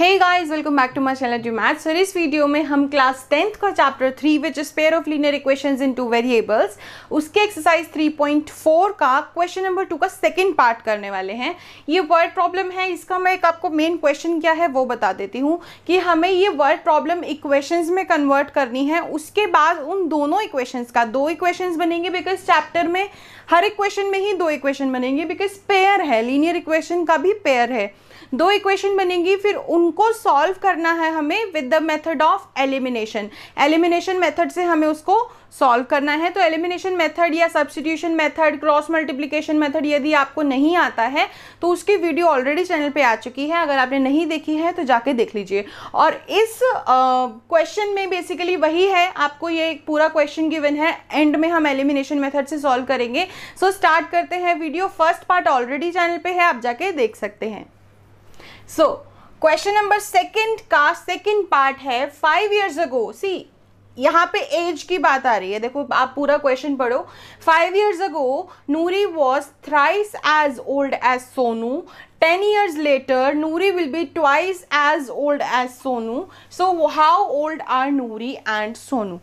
hey guys welcome back to my channel to maths और इस video में हम क्लास टेंथ का chapter three which is pair of linear equations in two variables उसके exercise 3.4 का question number two का second part करने वाले हैं ये वर्ड प्रॉब्लम है इसका मैं एक आपको मेन क्वेश्चन क्या है वो बता देती हूँ कि हमें ये वर्ड प्रॉब्लम इक्वेशंस में कन्वर्ट करनी है उसके बाद उन दोनों इक्वेशंस का दो इक्वेशंस बनेंगे बिकॉज चैप्टर में हर इक्वेशन में ही दो इक्वेशन बनेंगे बिकॉज पेयर है लीनियर इक्वेशन का भी पेयर है दो इक्वेशन बनेंगी फिर उनको सॉल्व करना है हमें with the method of elimination elimination method से हमें उसको सॉल्व करना है तो एलिमिनेशन मेथड या substitution method cross multiplication method यदि आपको नहीं आता है तो उसकी वीडियो ऑलरेडी चैनल पे आ चुकी है अगर आपने नहीं देखी है तो जाके देख लीजिए और इस क्वेश्चन में बेसिकली वही है आपको ये एक पूरा क्वेश्चन गिवन है एंड में हम एलिमिनेशन मेथड से सॉल्व करेंगे सो so, स्टार्ट करते हैं video first part already channel पर है आप जाके देख सकते हैं सो क्वेश्चन नंबर सेकंड का सेकंड पार्ट है फाइव इयर्स अगो सी यहाँ पे एज की बात आ रही है देखो आप पूरा क्वेश्चन पढ़ो five years ago Noori was thrice as old as Sonu ten years later Noori will be twice as old as Sonu so how old are Noori and Sonu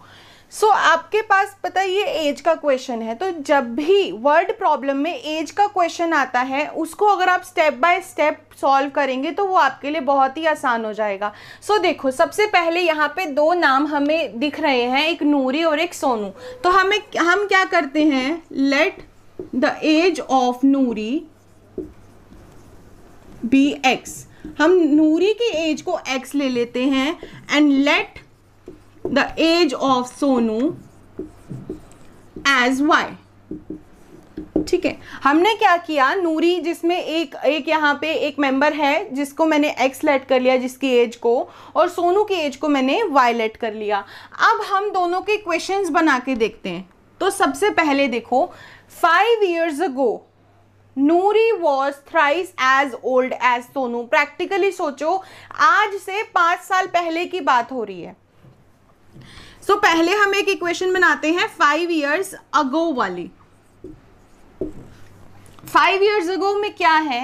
so so, आपके पास पता ये एज का क्वेश्चन है तो जब भी वर्ड प्रॉब्लम में एज का क्वेश्चन आता है उसको अगर आप स्टेप बाय स्टेप सॉल्व करेंगे तो वो आपके लिए बहुत ही आसान हो जाएगा सो so, देखो सबसे पहले यहाँ पे दो नाम हमें दिख रहे हैं एक नूरी और एक सोनू तो हमें हम क्या करते हैं let the age of Noori be X हम नूरी की एज को एक्स ले लेते हैं and let the age of Sonu as Y ठीक है हमने क्या किया नूरी जिसमें एक एक यहाँ पे एक मेंबर है जिसको मैंने एक्स लेट कर लिया जिसकी एज को और सोनू की एज को मैंने वाई लेट कर लिया अब हम दोनों के क्वेश्चंस बना के देखते हैं तो सबसे पहले देखो five years ago Noori was thrice as old as Sonu practically सोचो आज से पाँच साल पहले की बात हो रही है सो so, पहले हम एक इक्वेशन बनाते हैं फाइव ईयर्स अगो वाली फाइव ईयर्स अगो में क्या है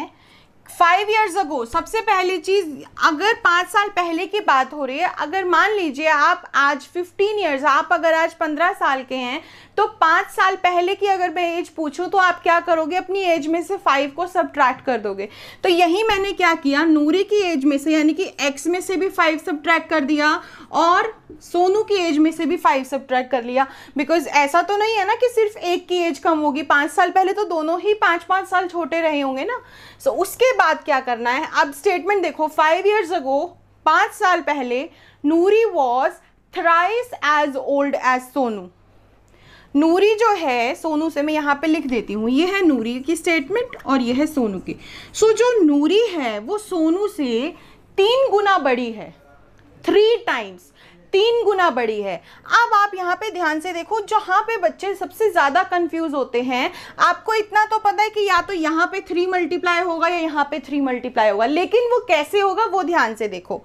फाइव ईयर्स अगो सबसे पहली चीज़ अगर पांच साल पहले की बात हो रही है अगर मान लीजिए आप आज फिफ्टीन ईयर्स आप अगर आज पंद्रह साल के हैं तो पाँच साल पहले की अगर मैं एज पूछूँ तो आप क्या करोगे अपनी एज में से फाइव को सब कर दोगे तो यही मैंने क्या किया नूरी की एज में से यानी कि एक्स में से भी फाइव सब कर दिया और सोनू की एज में से भी फाइव सब कर लिया बिकॉज ऐसा तो नहीं है ना कि सिर्फ एक की एज कम होगी पांच साल पहले तो दोनों ही पांच पांच साल छोटे रहे होंगे ना सो so, उसके बाद क्या करना है अब स्टेटमेंट देखो फाइव ईयर्स अगो पाँच साल पहले Noori was thrice as old as Sonu Noori जो है सोनू से मैं यहाँ पे लिख देती हूँ ये है नूरी की स्टेटमेंट और ये है सोनू की सो so, जो नूरी है वो सोनू से तीन गुना बड़ी है थ्री टाइम्स तीन गुना बड़ी है अब आप यहाँ पे ध्यान से देखो जहाँ पे बच्चे सबसे ज़्यादा कंफ्यूज होते हैं आपको इतना तो पता है कि या तो यहाँ पे थ्री मल्टीप्लाई होगा या यहाँ पे थ्री मल्टीप्लाई होगा लेकिन वो कैसे होगा वो ध्यान से देखो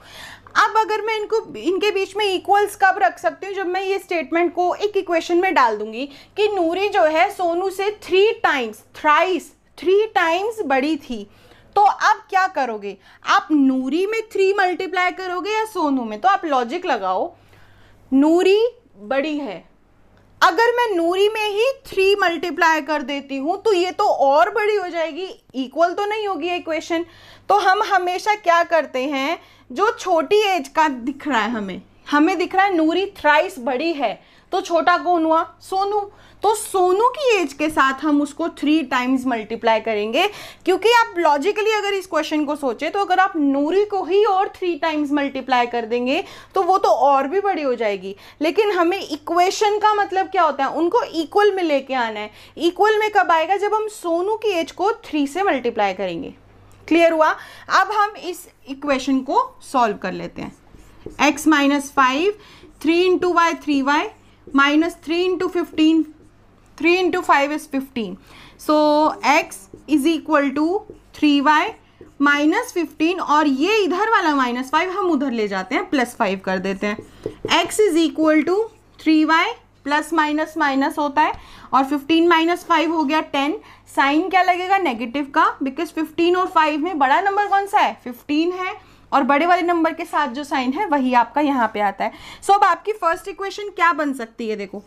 अब अगर मैं इनको इनके बीच में इक्वल्स कब रख सकती हूँ जब मैं ये स्टेटमेंट को एक इक्वेशन में डाल दूंगी कि नूरी जो है सोनू से three times thrice three times बड़ी थी तो आप क्या करोगे आप नूरी में थ्री मल्टीप्लाई करोगे या सोनू में तो आप लॉजिक लगाओ नूरी बड़ी है अगर मैं नूरी में ही थ्री मल्टीप्लाई कर देती हूं तो ये तो और बड़ी हो जाएगी इक्वल तो नहीं होगी ये क्वेश्चन तो हम हमेशा क्या करते हैं जो छोटी एज का दिख रहा है हमें हमें दिख रहा है नूरी थ्राइस बड़ी है तो छोटा कौन हुआ सोनू तो सोनू की एज के साथ हम उसको थ्री टाइम्स मल्टीप्लाई करेंगे क्योंकि आप लॉजिकली अगर इस क्वेश्चन को सोचे तो अगर आप नूरी को ही और थ्री टाइम्स मल्टीप्लाई कर देंगे तो वो तो और भी बड़ी हो जाएगी लेकिन हमें इक्वेशन का मतलब क्या होता है उनको इक्वल में लेके आना है इक्वल में कब आएगा जब हम सोनू की एज को थ्री से मल्टीप्लाई करेंगे क्लियर हुआ अब हम इस इक्वेशन को सॉल्व कर लेते हैं X minus five three into Y three Y minus three into fifteen three into five is fifteen so X is equal to three Y minus fifteen और ये इधर वाला माइनस फाइव हम उधर ले जाते हैं प्लस फाइव कर देते हैं X is equal to three Y plus minus minus होता है और फिफ्टीन माइनस फाइव हो गया टेन साइन क्या लगेगा नेगेटिव का बिकॉज फिफ्टीन और फाइव में बड़ा नंबर कौन सा है फिफ्टीन है और बड़े वाले नंबर के साथ जो साइन है वही आपका यहाँ पे आता है सो so, अब आपकी फर्स्ट इक्वेशन क्या बन सकती है देखो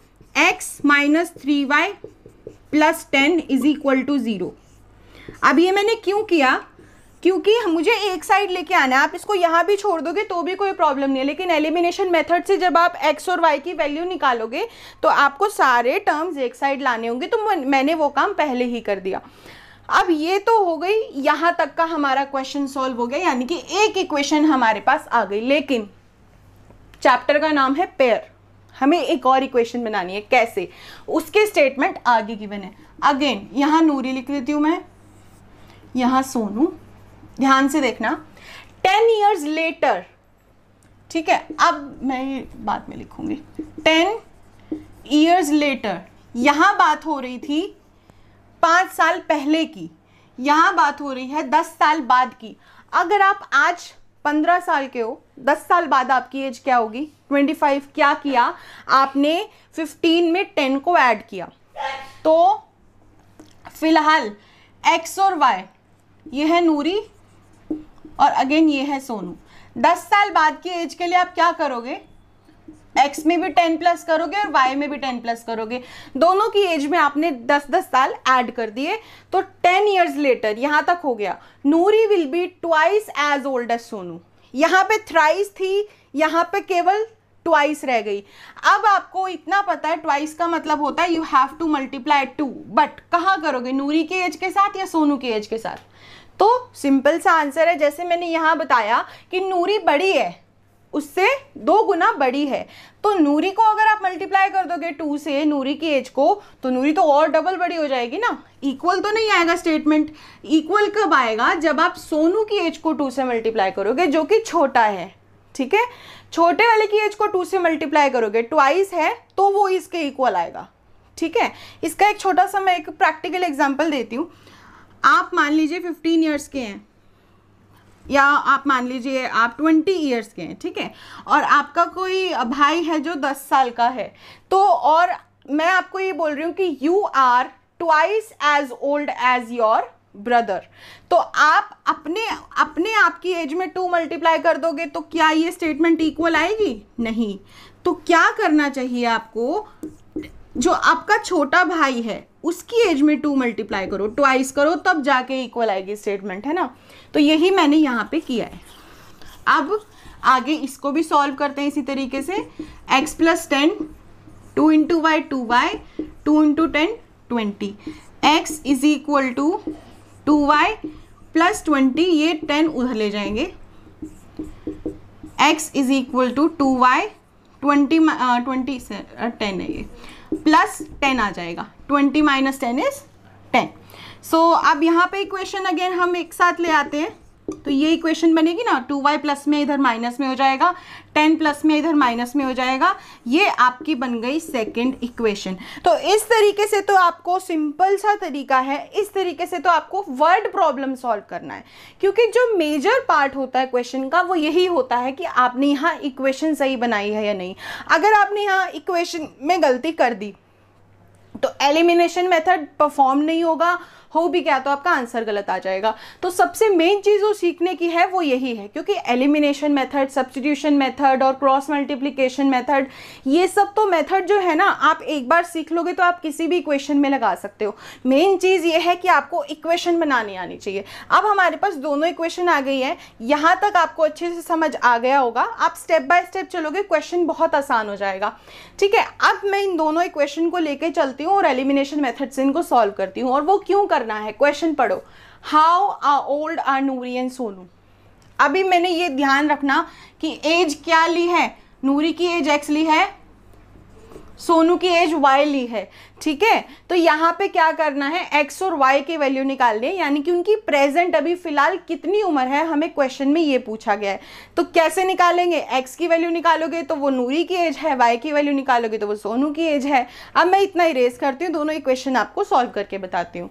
x minus three Y plus ten is equal to zero अब ये मैंने क्यों किया क्योंकि मुझे एक साइड लेके आना है आप इसको यहाँ भी छोड़ दोगे तो भी कोई प्रॉब्लम नहीं है लेकिन एलिमिनेशन मेथड से जब आप एक्स और वाई की वैल्यू निकालोगे तो आपको सारे टर्म्स एक साइड लाने होंगे तो मैंने वो काम पहले ही कर दिया अब ये तो हो गई यहां तक का हमारा क्वेश्चन सॉल्व हो गया यानी कि एक इक्वेशन हमारे पास आ गई लेकिन चैप्टर का नाम है पेयर हमें एक और इक्वेशन बनानी है कैसे उसके स्टेटमेंट आगे की बने अगेन यहां नूरी लिख देती हूं मैं यहां सोनू ध्यान से देखना टेन ईयर्स लेटर ठीक है अब मैं ये बाद में लिखूंगी टेन ईयर्स लेटर यहां बात हो रही थी पाँच साल पहले की यहाँ बात हो रही है दस साल बाद की अगर आप आज पंद्रह साल के हो दस साल बाद आपकी एज क्या होगी ट्वेंटी फाइव क्या किया आपने फिफ्टीन में टेन को ऐड किया तो फिलहाल एक्स और वाई ये है नूरी और अगेन ये है सोनू दस साल बाद की एज के लिए आप क्या करोगे एक्स में भी टेन प्लस करोगे और वाई में भी टेन प्लस करोगे दोनों की एज में आपने दस दस साल ऐड कर दिए तो टेन ईयर्स लेटर यहां तक हो गया Noori will be twice as old as Sonu यहाँ पे थ्राइस थी यहाँ पे केवल ट्वाइस रह गई अब आपको इतना पता है ट्वाइस का मतलब होता है you have to multiply two but कहाँ करोगे नूरी के एज के साथ या सोनू के एज के साथ तो सिंपल सा आंसर है जैसे मैंने यहां बताया कि नूरी बड़ी है उससे दो गुना बड़ी है तो नूरी को अगर आप मल्टीप्लाई कर दोगे टू से नूरी की एज को तो नूरी तो और डबल बड़ी हो जाएगी ना इक्वल तो नहीं आएगा स्टेटमेंट इक्वल कब आएगा जब आप सोनू की एज को टू से मल्टीप्लाई करोगे जो कि छोटा है ठीक है छोटे वाले की एज को टू से मल्टीप्लाई करोगे ट्वाइस है तो वो इसके इक्वल आएगा ठीक है इसका एक छोटा सा मैं एक प्रैक्टिकल एग्जाम्पल देती हूँ आप मान लीजिए फिफ्टीन ईयर्स के हैं या आप मान लीजिए आप ट्वेंटी ईयर्स के हैं ठीक है और आपका कोई भाई है जो दस साल का है तो और मैं आपको ये बोल रही हूँ कि you are twice as old as your brother तो आप अपने अपने आपकी एज में टू मल्टीप्लाई कर दोगे तो क्या ये स्टेटमेंट इक्वल आएगी नहीं तो क्या करना चाहिए आपको जो आपका छोटा भाई है उसकी एज में टू मल्टीप्लाई करो ट्वाइस करो तब जाके इक्वल आएगी स्टेटमेंट है ना तो यही मैंने यहाँ पे किया है अब आगे इसको भी सॉल्व करते हैं इसी तरीके से x plus ten two into Y two Y two into ten twenty X is equal to two Y plus twenty ये टेन उधर ले जाएंगे x is equal to two Y twenty twenty ten है ये प्लस टेन आ जाएगा twenty minus ten is ten so अब यहाँ पे इक्वेशन अगेन हम एक साथ ले आते हैं तो ये इक्वेशन बनेगी ना टू वाई प्लस में इधर माइनस में हो जाएगा टेन प्लस में इधर माइनस में हो जाएगा ये आपकी बन गई सेकंड इक्वेशन तो इस तरीके से तो आपको सिंपल सा तरीका है इस तरीके से तो आपको वर्ड प्रॉब्लम सॉल्व करना है क्योंकि जो मेजर पार्ट होता है क्वेश्चन का वो यही होता है कि आपने यहाँ इक्वेशन सही बनाई है या नहीं अगर आपने यहाँ इक्वेशन में गलती कर दी तो एलिमिनेशन मेथड परफॉर्म नहीं होगा हो भी गया तो आपका आंसर गलत आ जाएगा तो सबसे मेन चीज़ जो सीखने की है वो यही है क्योंकि एलिमिनेशन मेथड सब्सटीट्यूशन मेथड और क्रॉस मल्टीप्लीकेशन मेथड ये सब तो मेथड जो है ना आप एक बार सीख लोगे तो आप किसी भी इक्वेशन में लगा सकते हो मेन चीज़ ये है कि आपको इक्वेशन बनानी आनी चाहिए अब हमारे पास दोनों इक्वेशन आ गई है यहां तक आपको अच्छे से समझ आ गया होगा आप स्टेप बाय स्टेप चलोगे क्वेश्चन बहुत आसान हो जाएगा ठीक है अब मैं इन दोनों इक्वेशन को लेकर चलती हूँ और एलिमिनेशन मेथड से इनको सॉल्व करती हूँ और वो क्यों कर करना है क्वेश्चन पढ़ो how old are Noori and Sonu अभी मैंने ये ध्यान रखना कि एज क्या ली है नूरी की एज एक्स ली है सोनू की एज वाई ली है ठीक है तो यहाँ पे क्या करना है एक्स और वाई की वैल्यू निकाल लें यानी कि उनकी प्रेजेंट अभी फिलहाल कितनी उम्र है हमें क्वेश्चन में ये पूछा गया है तो कैसे निकालेंगे एक्स की वैल्यू निकालोगे तो वो नूरी की एज है वाई की वैल्यू निकालोगे तो वो सोनू की एज है अब मैं इतना इरेज करती हूँ दोनों क्वेश्चन आपको सॉल्व करके बताती हूँ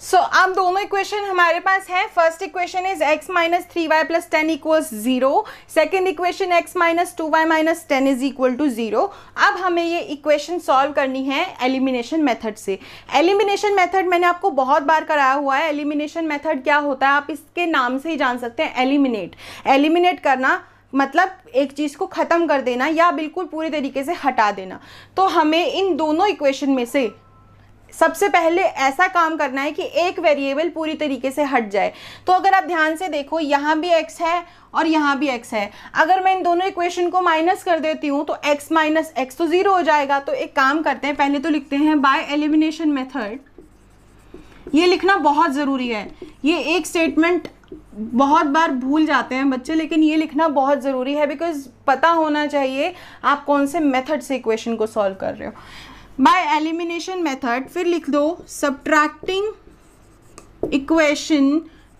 सो so, अब दोनों इक्वेशन हमारे पास है first equation is x minus three Y plus ten equals zero second equation x minus two y minus ten is equal to zero अब हमें ये इक्वेशन सॉल्व करनी है एलिमिनेशन मेथड से एलिमिनेशन मेथड मैंने आपको बहुत बार कराया हुआ है एलिमिनेशन मेथड क्या होता है आप इसके नाम से ही जान सकते हैं एलिमिनेट एलिमिनेट करना मतलब एक चीज़ को ख़त्म कर देना या बिल्कुल पूरे तरीके से हटा देना तो हमें इन दोनों इक्वेशन में से सबसे पहले ऐसा काम करना है कि एक वेरिएबल पूरी तरीके से हट जाए तो अगर आप ध्यान से देखो यहाँ भी एक्स है और यहाँ भी एक्स है अगर मैं इन दोनों इक्वेशन को माइनस कर देती हूँ तो एक्स माइनस एक्स तो ज़ीरो हो जाएगा तो एक काम करते हैं पहले तो लिखते हैं बाय एलिमिनेशन मेथड ये लिखना बहुत ज़रूरी है ये एक स्टेटमेंट बहुत बार भूल जाते हैं बच्चे लेकिन ये लिखना बहुत ज़रूरी है बिकॉज पता होना चाहिए आप कौन से मेथड से इक्वेशन को सॉल्व कर रहे हो बाय एलिमिनेशन मेथड फिर लिख दो subtracting equation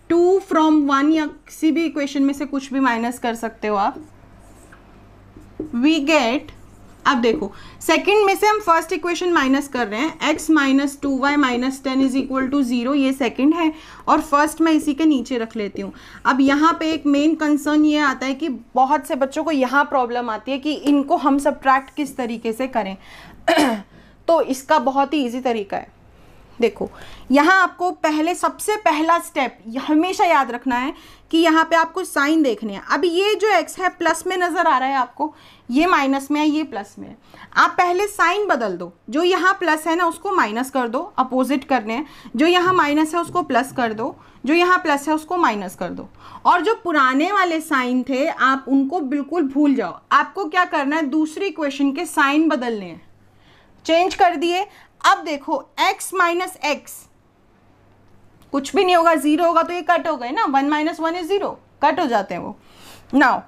two from one या किसी भी इक्वेशन में से कुछ भी माइनस कर सकते हो आप वी गेट अब देखो सेकंड में से हम फर्स्ट इक्वेशन माइनस कर रहे हैं x minus two y minus ten is equal to zero ये सेकंड है और फर्स्ट मैं इसी के नीचे रख लेती हूँ अब यहाँ पे एक मेन कंसर्न ये आता है कि बहुत से बच्चों को यहाँ प्रॉब्लम आती है कि इनको हम सब किस तरीके से करें तो इसका बहुत ही ईजी तरीका है देखो यहाँ आपको पहले सबसे पहला स्टेप हमेशा याद रखना है कि यहाँ पे आपको साइन देखने हैं अब ये जो एक्स है प्लस में नज़र आ रहा है आपको ये माइनस में है ये प्लस में है आप पहले साइन बदल दो जो यहाँ प्लस है ना उसको माइनस कर दो अपोजिट करने हैं जो यहाँ माइनस है उसको प्लस कर दो जो यहाँ प्लस है उसको माइनस कर दो और जो पुराने वाले साइन थे आप उनको बिल्कुल भूल जाओ आपको क्या करना है दूसरी क्वेश्चन के साइन बदलने हैं चेंज कर दिए अब देखो x माइनस एक्स कुछ भी नहीं होगा ज़ीरो होगा तो ये कट हो गए ना one minus one is zero cut हो जाते हैं वो नाउ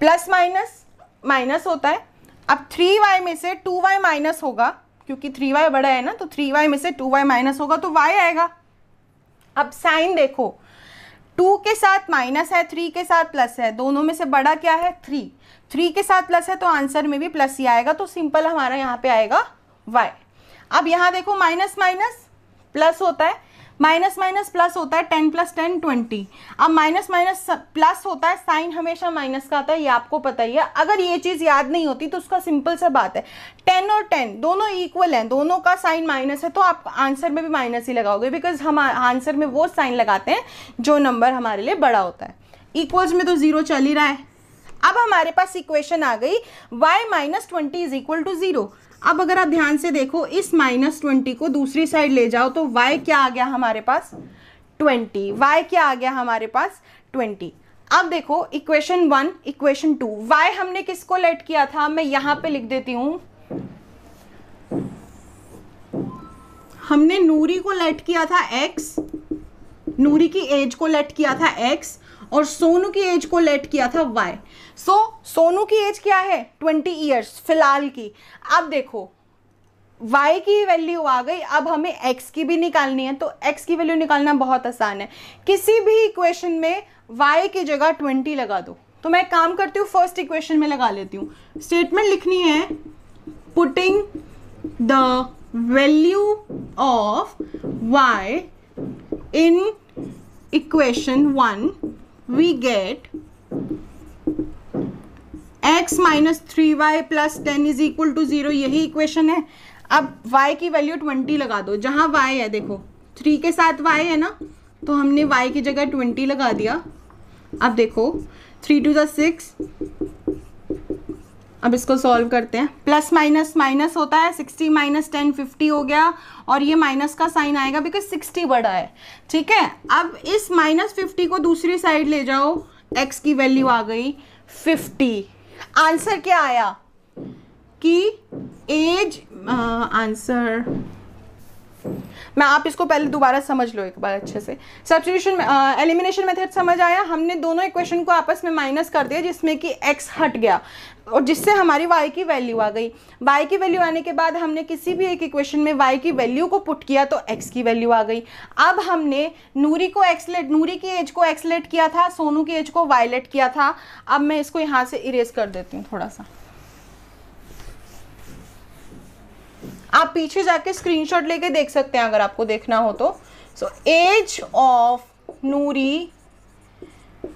प्लस माइनस माइनस होता है अब थ्री वाई में से टू वाई माइनस होगा क्योंकि थ्री वाई बड़ा है ना तो थ्री वाई में से टू वाई माइनस होगा तो वाई आएगा अब साइन देखो टू के साथ माइनस है थ्री के साथ प्लस है दोनों में से बड़ा क्या है थ्री थ्री के साथ प्लस है तो आंसर में भी प्लस ही आएगा तो सिंपल हमारा यहाँ पे आएगा वाई अब यहाँ देखो माइनस माइनस प्लस होता है माइनस माइनस प्लस होता है टेन प्लस टेन ट्वेंटी अब माइनस माइनस प्लस होता है साइन हमेशा माइनस का आता है ये आपको पता ही है अगर ये चीज़ याद नहीं होती तो उसका सिंपल सा बात है टेन और टेन दोनों इक्वल हैं दोनों का साइन माइनस है तो आप आंसर में भी माइनस ही लगाओगे बिकॉज हम आंसर में वो साइन लगाते हैं जो नंबर हमारे लिए बड़ा होता है इक्वल्स में तो ज़ीरो चल ही रहा है अब हमारे पास इक्वेशन आ गई y minus twenty is equal to zero अब अगर आप ध्यान से देखो इस माइनस ट्वेंटी को दूसरी साइड ले जाओ तो y क्या आ गया हमारे पास ट्वेंटी y क्या आ गया हमारे पास ट्वेंटी अब देखो equation one equation two y हमने किसको लेट किया था मैं यहां पे लिख देती हूं हमने नूरी को लेट किया था एक्स नूरी की एज को लेट किया था एक्स और सोनू की एज को लेट किया था वाई सो so, सोनू की एज क्या है ट्वेंटी ईयर्स फिलहाल की अब देखो y की वैल्यू आ गई अब हमें x की भी निकालनी है तो x की वैल्यू निकालना बहुत आसान है किसी भी इक्वेशन में y की जगह 20 लगा दो तो मैं काम करती हूँ फर्स्ट इक्वेशन में लगा लेती हूँ स्टेटमेंट लिखनी है putting the value of y in equation one we get x minus three Y plus ten is equal to zero यही इक्वेशन है अब y की वैल्यू ट्वेंटी लगा दो जहाँ y है देखो थ्री के साथ y है ना तो हमने y की जगह ट्वेंटी लगा दिया अब देखो थ्री टू ज़ा सिक्स अब इसको सॉल्व करते हैं प्लस माइनस माइनस होता है सिक्सटी माइनस टेन फिफ्टी हो गया और ये माइनस का साइन आएगा बिकॉज सिक्सटी बड़ा है ठीक है अब इस माइनस फिफ्टी को दूसरी साइड ले जाओ एक्स की वैल्यू आ गई फिफ्टी आंसर क्या आया कि एज आंसर मैं आप इसको पहले दोबारा समझ लो एक बार अच्छे से सब्सिट्यूशन एलिमिनेशन मेथड समझ आया हमने दोनों इक्वेशन को आपस में माइनस कर दिया जिसमें कि एक्स हट गया और जिससे हमारी वाई की वैल्यू आ गई वाई की वैल्यू आने के बाद हमने किसी भी एक इक्वेशन में वाई की वैल्यू को पुट किया तो एक्स की वैल्यू आ गई अब हमने नूरी को एक्सलेट नूरी की एज को एक्सलेट किया था सोनू की एज को वायलेट किया था अब मैं इसको यहाँ से इरेज कर देती हूँ थोड़ा सा आप पीछे जाके स्क्रीनशॉट लेके देख सकते हैं अगर आपको देखना हो तो so age of Noori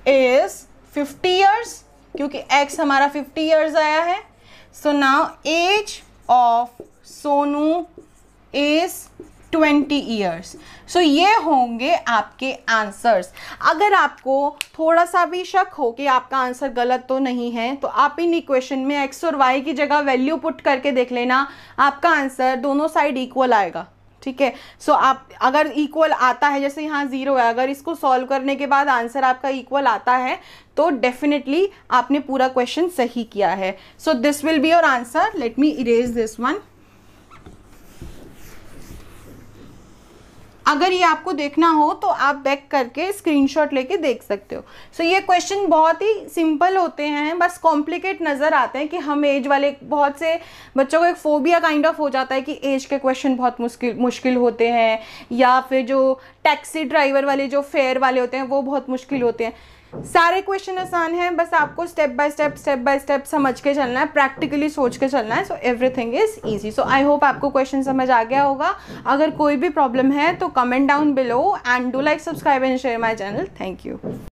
is 50 years क्योंकि एक्स हमारा 50 इयर्स आया है so now age of Sonu is twenty years so ये होंगे आपके आंसर्स अगर आपको थोड़ा सा भी शक हो कि आपका आंसर गलत तो नहीं है तो आप इन इक्वेशन में एक्स और वाई की जगह वैल्यू पुट करके देख लेना आपका आंसर दोनों साइड इक्वल आएगा ठीक है सो आप अगर इक्वल आता है जैसे यहाँ ज़ीरो है अगर इसको सॉल्व करने के बाद आंसर आपका इक्वल आता है तो डेफिनेटली आपने पूरा क्वेश्चन सही किया है so this will be your answer let me erase this one अगर ये आपको देखना हो तो आप बैक करके स्क्रीनशॉट लेके देख सकते हो सो so, ये क्वेश्चन बहुत ही सिंपल होते हैं बस कॉम्प्लिकेट नज़र आते हैं कि हम एज वाले बहुत से बच्चों को एक फोबिया काइंड ऑफ हो जाता है कि एज के क्वेश्चन बहुत मुश्किल मुश्किल होते हैं या फिर जो टैक्सी ड्राइवर वाले जो फेयर वाले होते हैं वो बहुत मुश्किल होते हैं सारे क्वेश्चन आसान हैं बस आपको step by step step by step समझ के चलना है प्रैक्टिकली सोच के चलना है so everything is easy so I hope आपको क्वेश्चन समझ आ गया होगा अगर कोई भी प्रॉब्लम है तो comment down below and do like subscribe and share my channel thank you